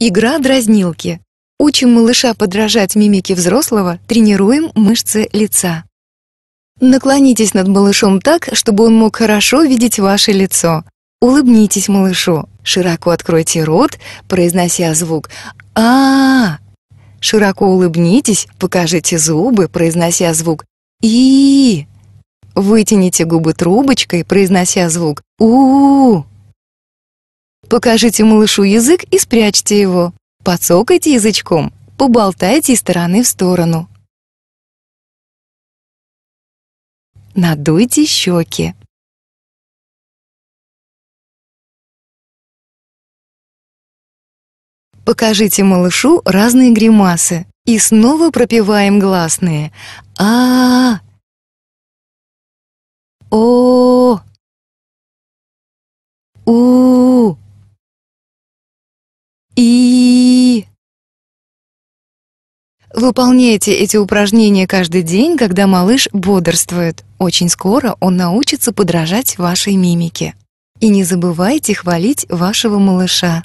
Игра дразнилки. Учим малыша подражать мимике взрослого, тренируем мышцы лица. Наклонитесь над малышом так, чтобы он мог хорошо видеть ваше лицо. Улыбнитесь малышу. Широко откройте рот, произнося звук а, Широко улыбнитесь, покажите зубы, произнося звук и. Вытяните губы трубочкой, произнося звук у. -у, -у. Покажите малышу язык и спрячьте его. Подсокайте язычком, поболтайте из стороны в сторону. Надуйте щеки. Покажите малышу разные гримасы. И снова пропиваем гласные. а а, -а, И... Выполняйте эти упражнения каждый день, когда малыш бодрствует. Очень скоро он научится подражать вашей мимике. И не забывайте хвалить вашего малыша.